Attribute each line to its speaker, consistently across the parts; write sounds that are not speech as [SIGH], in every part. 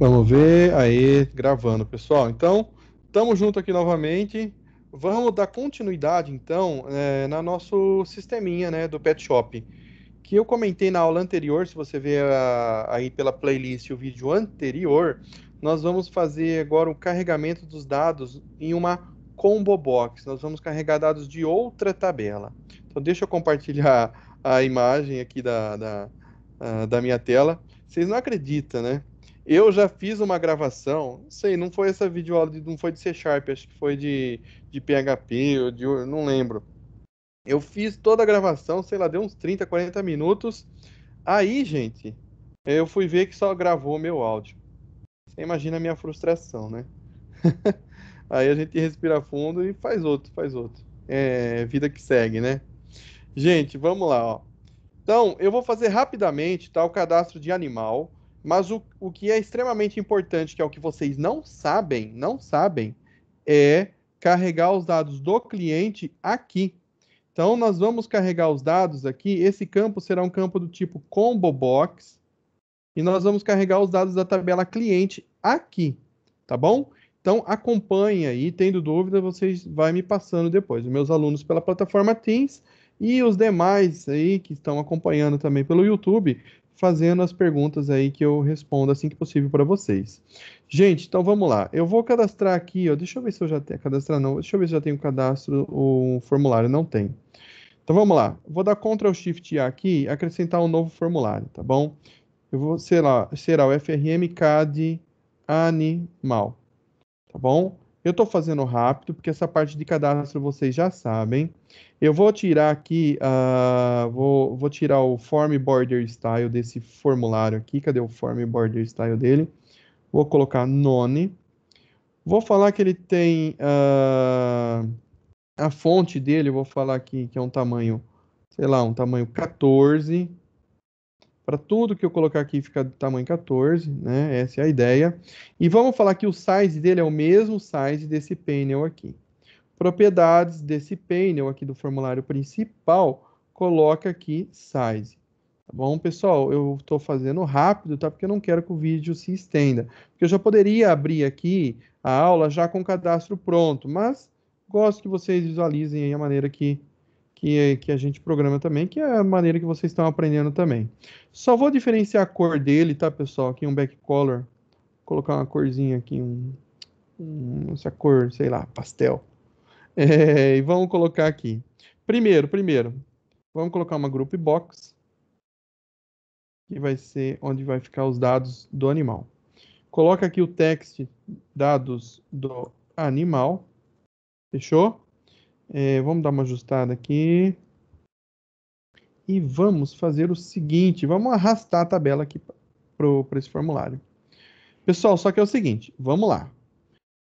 Speaker 1: Vamos ver, aí, gravando, pessoal. Então, estamos junto aqui novamente. Vamos dar continuidade, então, é, na nosso sisteminha, né, do Pet Shop. Que eu comentei na aula anterior, se você ver aí pela playlist o vídeo anterior, nós vamos fazer agora o carregamento dos dados em uma combo box. Nós vamos carregar dados de outra tabela. Então, deixa eu compartilhar a imagem aqui da, da, da minha tela. Vocês não acreditam, né? Eu já fiz uma gravação, não sei, não foi essa videoaula, de, não foi de C Sharp, acho que foi de, de PHP, ou de, não lembro. Eu fiz toda a gravação, sei lá, deu uns 30, 40 minutos. Aí, gente, eu fui ver que só gravou meu áudio. Você imagina a minha frustração, né? [LAUGHS] Aí a gente respira fundo e faz outro, faz outro. É vida que segue, né? Gente, vamos lá, ó. Então, eu vou fazer rapidamente, tá? O cadastro de animal. Mas o, o que é extremamente importante, que é o que vocês não sabem, não sabem, é carregar os dados do cliente aqui. Então, nós vamos carregar os dados aqui. Esse campo será um campo do tipo combo box. E nós vamos carregar os dados da tabela cliente aqui, tá bom? Então, acompanhe aí. Tendo dúvida, vocês vai me passando depois. meus alunos pela plataforma Teams e os demais aí que estão acompanhando também pelo YouTube, fazendo as perguntas aí que eu respondo assim que possível para vocês. Gente, então vamos lá. Eu vou cadastrar aqui, ó, deixa eu ver se eu já tenho cadastrar não, deixa eu ver se eu já tenho cadastro o formulário, não tem. Então vamos lá. Vou dar Ctrl Shift A aqui, acrescentar um novo formulário, tá bom? Eu vou sei lá, será o FRM CAD animal. Tá bom? Eu estou fazendo rápido porque essa parte de cadastro vocês já sabem. Eu vou tirar aqui, uh, vou, vou tirar o form border style desse formulário aqui. Cadê o form border style dele? Vou colocar none. Vou falar que ele tem uh, a fonte dele, vou falar aqui que é um tamanho, sei lá, um tamanho 14. Para tudo que eu colocar aqui fica do tamanho 14, né? Essa é a ideia. E vamos falar que o size dele é o mesmo size desse panel aqui propriedades desse painel aqui do formulário principal, coloca aqui size. Tá bom, pessoal? Eu estou fazendo rápido, tá? Porque eu não quero que o vídeo se estenda. Porque eu já poderia abrir aqui a aula já com o cadastro pronto, mas gosto que vocês visualizem a maneira que, que, que a gente programa também, que é a maneira que vocês estão aprendendo também. Só vou diferenciar a cor dele, tá, pessoal? Aqui um back color. Vou colocar uma corzinha aqui, um, um, essa cor, sei lá, pastel. [LAUGHS] É, e vamos colocar aqui. Primeiro, primeiro, vamos colocar uma group box, que vai ser onde vai ficar os dados do animal. Coloca aqui o text dados do animal. Fechou? É, vamos dar uma ajustada aqui. E vamos fazer o seguinte, vamos arrastar a tabela aqui para esse formulário. Pessoal, só que é o seguinte, vamos lá.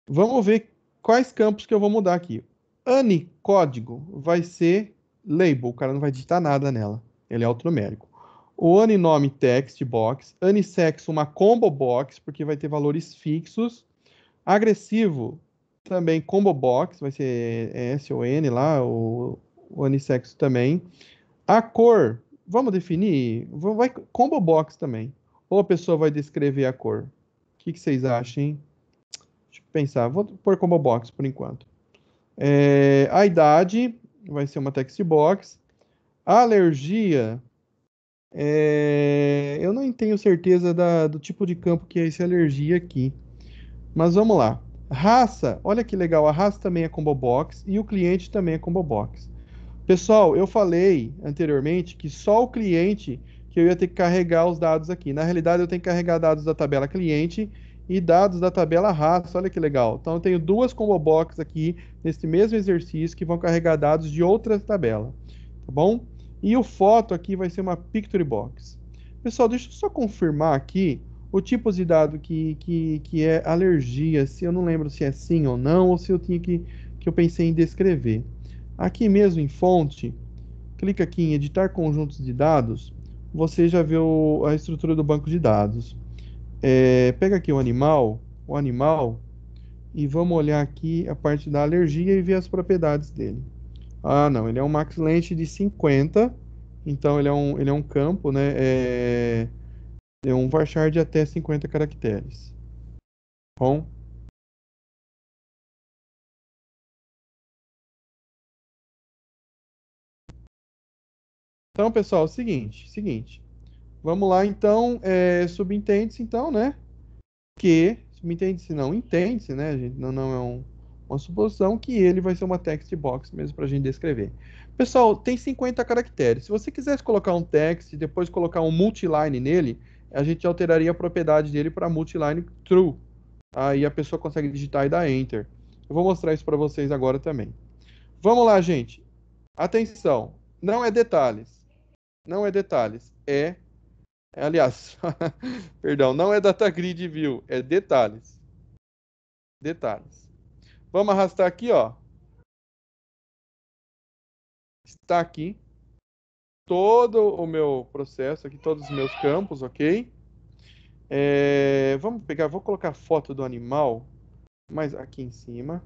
Speaker 1: Vamos ver quais campos que eu vou mudar aqui. Ani código vai ser label, o cara não vai digitar nada nela, ele é autonumérico. O ani nome text box, Anne sexo uma combo box, porque vai ter valores fixos. Agressivo também combo box, vai ser S ou N lá, o, o sexo também. A cor, vamos definir, vai combo box também. Ou a pessoa vai descrever a cor? O que, que vocês acham? Hein? Deixa eu pensar, vou pôr combo box por enquanto. É, a idade vai ser uma text box. A alergia, é, eu não tenho certeza da, do tipo de campo que é esse alergia aqui. Mas vamos lá. Raça, olha que legal, a raça também é combo box e o cliente também é combo box. Pessoal, eu falei anteriormente que só o cliente que eu ia ter que carregar os dados aqui. Na realidade, eu tenho que carregar dados da tabela cliente e dados da tabela raça. Olha que legal. Então eu tenho duas combo box aqui nesse mesmo exercício que vão carregar dados de outra tabela, tá bom? E o foto aqui vai ser uma picture box. Pessoal, deixa eu só confirmar aqui o tipo de dado que, que, que é alergia, se eu não lembro se é sim ou não, ou se eu tinha que, que eu pensei em descrever. Aqui mesmo em fonte, clica aqui em editar conjuntos de dados, você já vê a estrutura do banco de dados. É, pega aqui o animal, o animal, e vamos olhar aqui a parte da alergia e ver as propriedades dele. Ah, não, ele é um max lente de 50, então ele é um, ele é um campo, né? É, é um varchar de até 50 caracteres. Bom. Então, pessoal, é seguinte, seguinte. Vamos lá, então, é, subentende-se, então, né? Que, subentende-se não, entende-se, né, gente? Não, não é um, uma suposição que ele vai ser uma text box mesmo para a gente descrever. Pessoal, tem 50 caracteres. Se você quisesse colocar um text e depois colocar um multiline nele, a gente alteraria a propriedade dele para multiline true. Aí a pessoa consegue digitar e dar enter. Eu vou mostrar isso para vocês agora também. Vamos lá, gente. Atenção. Não é detalhes. Não é detalhes. É Aliás, [LAUGHS] perdão, não é data grid view, é detalhes. Detalhes. Vamos arrastar aqui, ó. Está aqui todo o meu processo, aqui todos os meus campos, ok? É, vamos pegar, vou colocar a foto do animal, mas aqui em cima.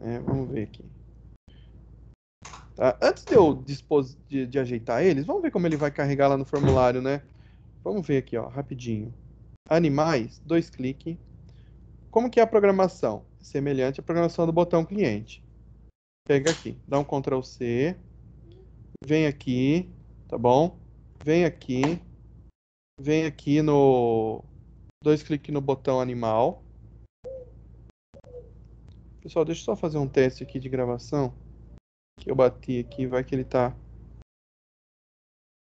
Speaker 1: É, vamos ver aqui. Ah, antes de eu dispor de, de, ajeitar eles, vamos ver como ele vai carregar lá no formulário, né? Vamos ver aqui, ó, rapidinho. Animais, dois cliques. Como que é a programação? Semelhante à programação do botão cliente. Pega aqui, dá um Ctrl C. Vem aqui, tá bom? Vem aqui. Vem aqui no... Dois cliques no botão animal. Pessoal, deixa eu só fazer um teste aqui de gravação que eu bati aqui, vai que ele tá.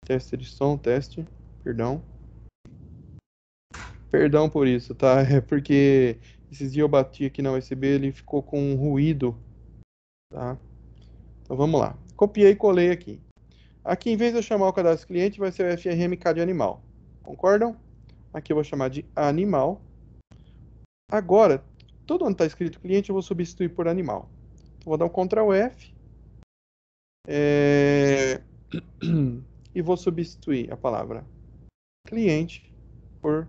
Speaker 1: Teste de som, teste, perdão. Perdão por isso, tá? [LAUGHS] É porque esses dias eu bati aqui na USB, ele ficou com um ruído, tá? Então vamos lá. Copiei e colei aqui. Aqui, em vez de eu chamar o cadastro cliente, vai ser o FRMK de animal. Concordam? Aqui eu vou chamar de animal. Agora, todo onde está escrito cliente, eu vou substituir por animal. Então, vou dar um Ctrl F é... E vou substituir a palavra cliente por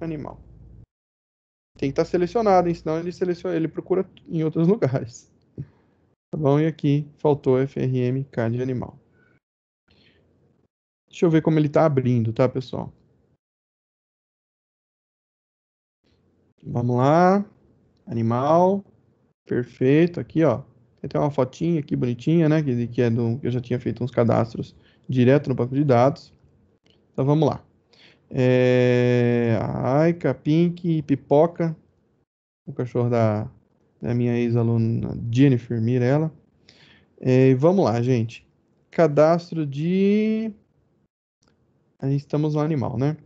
Speaker 1: animal. Tem que estar tá selecionado, hein? senão ele, seleciona, ele procura em outros lugares. Tá bom? E aqui faltou FRM card de animal. Deixa eu ver como ele está abrindo, tá, pessoal? Vamos lá. Animal. Perfeito. Aqui, ó. Tem até uma fotinha aqui bonitinha, né? Que, que é do que eu já tinha feito uns cadastros direto no banco de dados. Então vamos lá. É, Aika, Pink, Pipoca, o cachorro da, da minha ex-aluna Jennifer Mirella. É, vamos lá, gente. Cadastro de. a gente estamos no animal, né?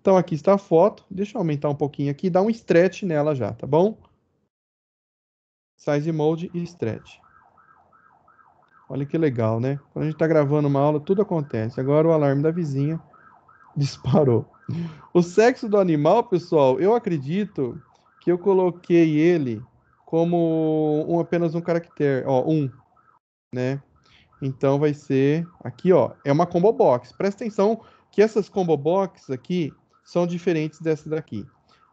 Speaker 1: Então aqui está a foto. Deixa eu aumentar um pouquinho aqui, dar um stretch nela já, tá bom? size mode e stretch. Olha que legal, né? Quando a gente está gravando uma aula, tudo acontece. Agora o alarme da vizinha [LAUGHS] disparou. O sexo do animal, pessoal, eu acredito que eu coloquei ele como um, apenas um caractere, ó, um, né? Então vai ser aqui, ó, é uma combo box. Presta atenção que essas combo boxes aqui são diferentes dessa daqui.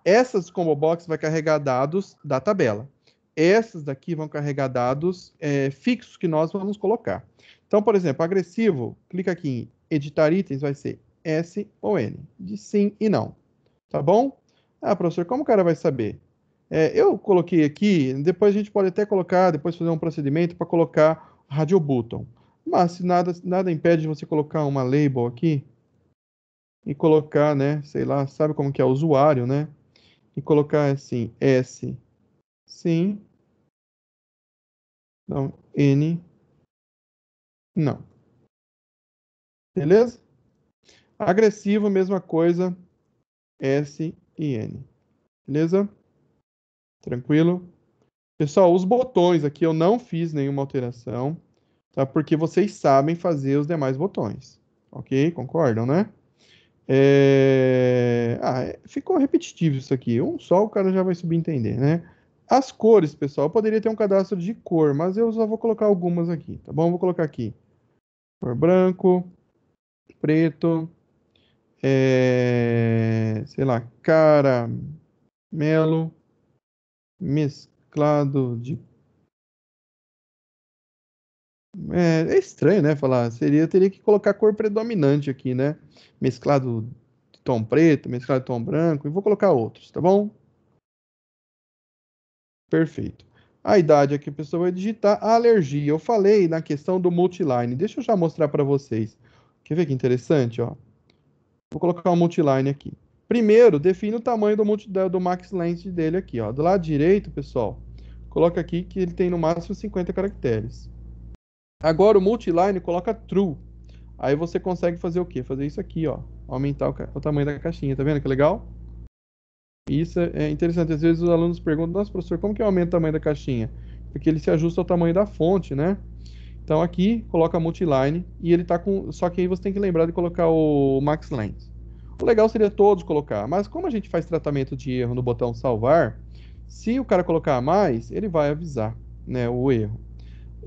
Speaker 1: Essas combo boxes vai carregar dados da tabela essas daqui vão carregar dados é, fixos que nós vamos colocar. Então, por exemplo, agressivo, clica aqui em editar itens, vai ser S ou N, de sim e não. Tá bom? Ah, professor, como o cara vai saber? É, eu coloquei aqui, depois a gente pode até colocar, depois fazer um procedimento para colocar radio button. Mas se nada, nada impede de você colocar uma label aqui e colocar, né, sei lá, sabe como que é usuário, né? E colocar assim, S Sim. Então, N. Não. Beleza? Agressivo, mesma coisa. S e N. Beleza? Tranquilo? Pessoal, os botões aqui eu não fiz nenhuma alteração, tá? Porque vocês sabem fazer os demais botões. Ok? Concordam, né? É... Ah, é, ficou repetitivo isso aqui. Um só o cara já vai subentender, né? As cores, pessoal, eu poderia ter um cadastro de cor, mas eu só vou colocar algumas aqui, tá bom? Vou colocar aqui cor branco, preto, é, sei lá, caramelo, mesclado de. É, é estranho, né? Falar, seria, teria que colocar cor predominante aqui, né? Mesclado de tom preto, mesclado de tom branco, e vou colocar outros, tá bom? Perfeito. A idade aqui é a pessoa vai digitar. A alergia, eu falei na questão do multiline. Deixa eu já mostrar para vocês. Quer ver que interessante? Ó? Vou colocar um multiline aqui. Primeiro, define o tamanho do, multi, do max length dele aqui. Ó. Do lado direito, pessoal, coloca aqui que ele tem no máximo 50 caracteres. Agora o multiline coloca true. Aí você consegue fazer o quê? Fazer isso aqui, ó. Aumentar o, o tamanho da caixinha. Tá vendo que legal? Isso é interessante. Às vezes os alunos perguntam, nossa, professor, como que aumenta o tamanho da caixinha? Porque ele se ajusta ao tamanho da fonte, né? Então aqui coloca multiline e ele tá com. Só que aí você tem que lembrar de colocar o max length. O legal seria todos colocar, mas como a gente faz tratamento de erro no botão salvar, se o cara colocar mais, ele vai avisar, né, o erro.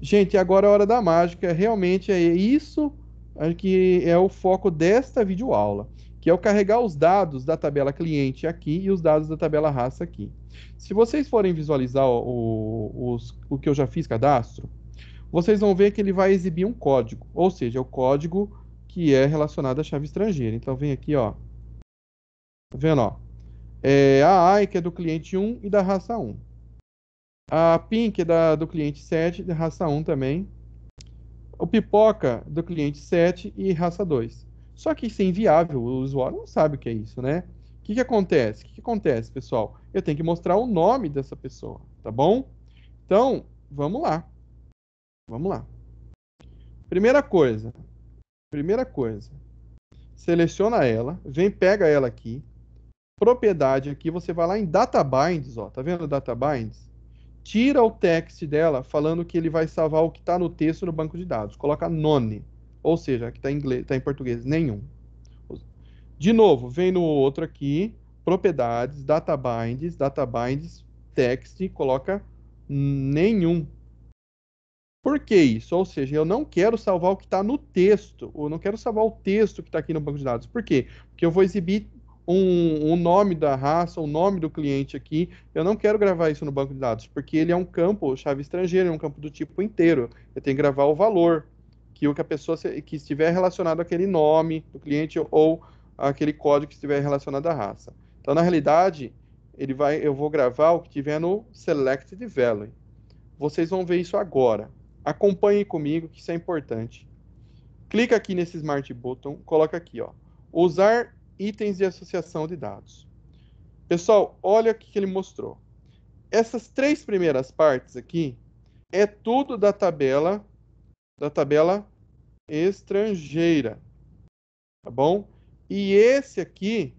Speaker 1: Gente, agora é a hora da mágica. Realmente é isso é que é o foco desta videoaula que é o carregar os dados da tabela cliente aqui e os dados da tabela raça aqui. Se vocês forem visualizar o, o, os, o que eu já fiz cadastro, vocês vão ver que ele vai exibir um código, ou seja, o código que é relacionado à chave estrangeira. Então vem aqui, ó. Tá vendo, ó? É a AI, que é do cliente 1 e da raça 1. A PIN, que é da, do cliente 7 e da raça 1 também. O Pipoca, do cliente 7 e raça 2. Só que isso é inviável, o usuário não sabe o que é isso, né? O que, que acontece? O que, que acontece, pessoal? Eu tenho que mostrar o nome dessa pessoa, tá bom? Então, vamos lá. Vamos lá. Primeira coisa. Primeira coisa. Seleciona ela, vem, pega ela aqui. Propriedade aqui, você vai lá em Data Binds, ó. Tá vendo Data Binds? Tira o text dela falando que ele vai salvar o que está no texto no banco de dados. Coloca none. Ou seja, aqui está em, tá em português, nenhum. De novo, vem no outro aqui, propriedades, data binds, data binds, text, coloca nenhum. Por que isso? Ou seja, eu não quero salvar o que está no texto, ou não quero salvar o texto que está aqui no banco de dados. Por quê? Porque eu vou exibir um, um, nome da raça, o um nome do cliente aqui. Eu não quero gravar isso no banco de dados, porque ele é um campo, chave estrangeira, é um campo do tipo inteiro. Eu tenho que gravar o valor que o que a pessoa se, que estiver relacionado àquele nome do cliente ou aquele código que estiver relacionado à raça. Então, na realidade, ele vai, eu vou gravar o que tiver no Selected Value. Vocês vão ver isso agora. Acompanhe comigo, que isso é importante. Clica aqui nesse Smart Button, coloca aqui, ó. Usar itens de associação de dados. Pessoal, olha o que ele mostrou. Essas três primeiras partes aqui é tudo da tabela da tabela estrangeira. Tá bom? E esse aqui,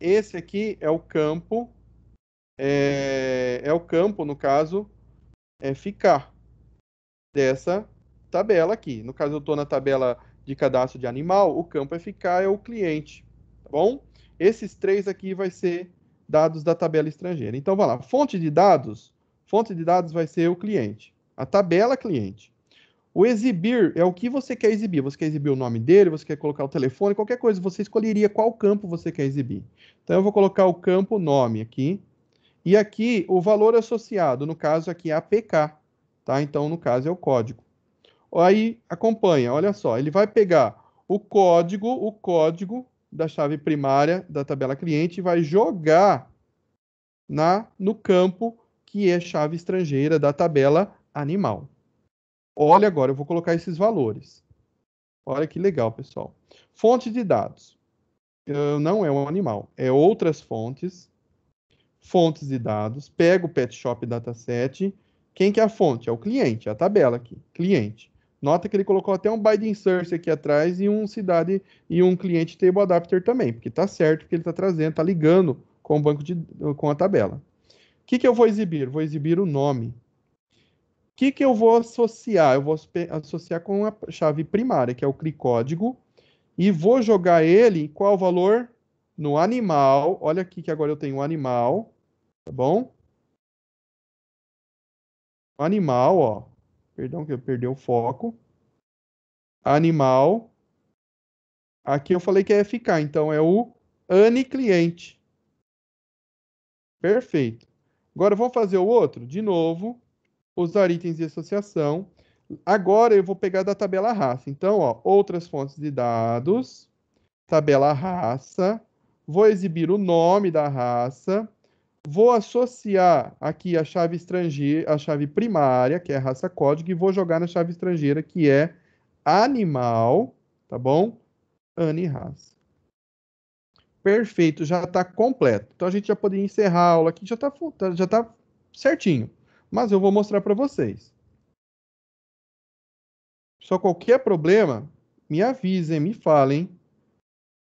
Speaker 1: esse aqui é o campo, é, é o campo, no caso, é ficar dessa tabela aqui. No caso, eu estou na tabela de cadastro de animal, o campo é ficar é o cliente, tá bom? Esses três aqui vai ser dados da tabela estrangeira. Então, vai lá, fonte de dados, fonte de dados vai ser o cliente, a tabela cliente. O exibir é o que você quer exibir. Você quer exibir o nome dele, você quer colocar o telefone, qualquer coisa. Você escolheria qual campo você quer exibir. Então eu vou colocar o campo nome aqui. E aqui o valor associado, no caso aqui é APK, tá? Então no caso é o código. Aí acompanha, olha só, ele vai pegar o código, o código da chave primária da tabela cliente e vai jogar na no campo que é chave estrangeira da tabela animal. Olha agora, eu vou colocar esses valores. Olha que legal, pessoal. Fonte de dados. Não é um animal, é outras fontes. Fontes de dados. Pega o Pet Shop Dataset. Quem que é a fonte? É o cliente, é a tabela aqui. Cliente. Nota que ele colocou até um byte insert aqui atrás e um cidade e um cliente table adapter também, porque tá certo que ele está trazendo, tá ligando com o banco de, com a tabela. O que, que eu vou exibir? Vou exibir o nome que, que eu vou associar? Eu vou associar com a chave primária, que é o CRI código, e vou jogar ele, qual o valor? No animal, olha aqui que agora eu tenho o um animal, tá bom? Animal, ó, perdão que eu perdi o foco. Animal, aqui eu falei que é FK, então é o AniCliente. Perfeito. Agora vamos fazer o outro, de novo, usar itens de associação. Agora eu vou pegar da tabela raça. Então, ó, outras fontes de dados, tabela raça, vou exibir o nome da raça, vou associar aqui a chave estrangeira, a chave primária, que é a raça código, e vou jogar na chave estrangeira, que é animal, tá bom? raça. Perfeito, já está completo. Então a gente já poderia encerrar a aula aqui, já está tá, já tá certinho mas eu vou mostrar para vocês. Só qualquer problema, me avisem, me falem,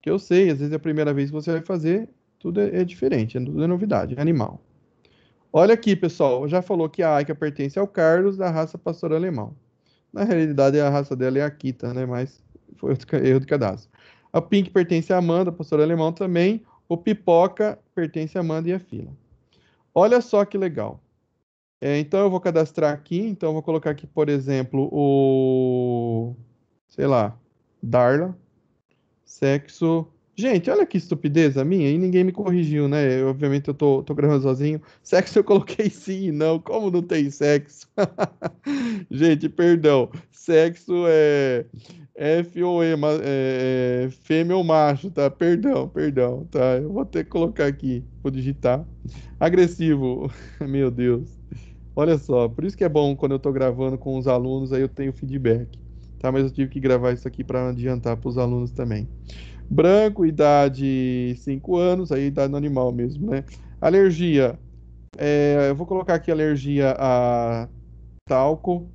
Speaker 1: que eu sei, às vezes é a primeira vez que você vai fazer, tudo é, é diferente, tudo é novidade, é animal. Olha aqui, pessoal, já falou que a Aika pertence ao Carlos, da raça pastor alemão. Na realidade, a raça dela é a Kita, né? Mas foi outro erro de cadastro. A Pink pertence à Amanda, pastor alemão também. O Pipoca pertence à Amanda e à Fila. Olha só que legal. É, então eu vou cadastrar aqui, então eu vou colocar aqui, por exemplo, o. Sei lá, Darla. Sexo. Gente, olha que estupidez a minha, e ninguém me corrigiu, né? Eu, obviamente eu tô, tô gravando sozinho. Sexo eu coloquei [LAUGHS] sim e não. Como não tem sexo? [LAUGHS] Gente, perdão. Sexo é F ou E, é, é, fêmea ou macho, tá? Perdão, perdão, tá? Eu vou ter que colocar aqui, vou digitar. Agressivo, [LAUGHS] meu Deus. Olha só, por isso que é bom quando eu estou gravando com os alunos, aí eu tenho feedback. Tá? Mas eu tive que gravar isso aqui para adiantar para os alunos também. Branco, idade 5 anos, aí idade no animal mesmo, né? Alergia. É, eu vou colocar aqui alergia a talco.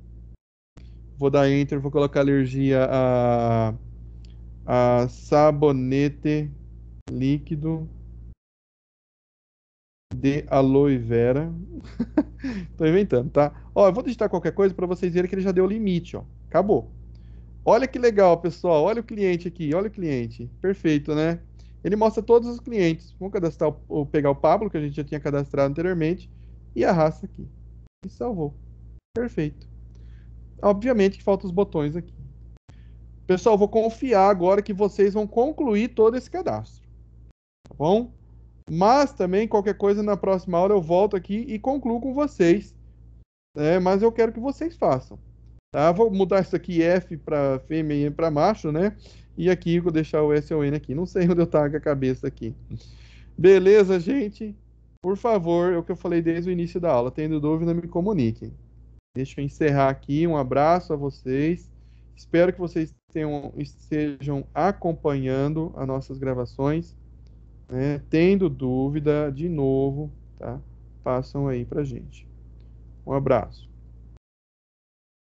Speaker 1: Vou dar enter, vou colocar alergia a, a sabonete líquido de aloe vera. [LAUGHS] Tô inventando, tá? Ó, eu vou digitar qualquer coisa para vocês verem que ele já deu o limite, ó. Acabou. Olha que legal, pessoal. Olha o cliente aqui, olha o cliente. Perfeito, né? Ele mostra todos os clientes. Vamos cadastrar ou pegar o Pablo, que a gente já tinha cadastrado anteriormente, e arrasta aqui. E salvou. Perfeito. Obviamente que faltam os botões aqui. Pessoal, vou confiar agora que vocês vão concluir todo esse cadastro. Tá bom? Mas também, qualquer coisa, na próxima aula eu volto aqui e concluo com vocês. Né? Mas eu quero que vocês façam. Tá? Vou mudar isso aqui F para fêmea e M para macho, né? E aqui vou deixar o S ou N aqui. Não sei [LAUGHS] onde eu tava com a cabeça aqui. Beleza, gente? Por favor, é o que eu falei desde o início da aula. Tendo dúvida, me comuniquem. Deixa eu encerrar aqui. Um abraço a vocês. Espero que vocês tenham, estejam acompanhando as nossas gravações. Né? Tendo dúvida, de novo, tá? Passam aí pra gente. Um abraço.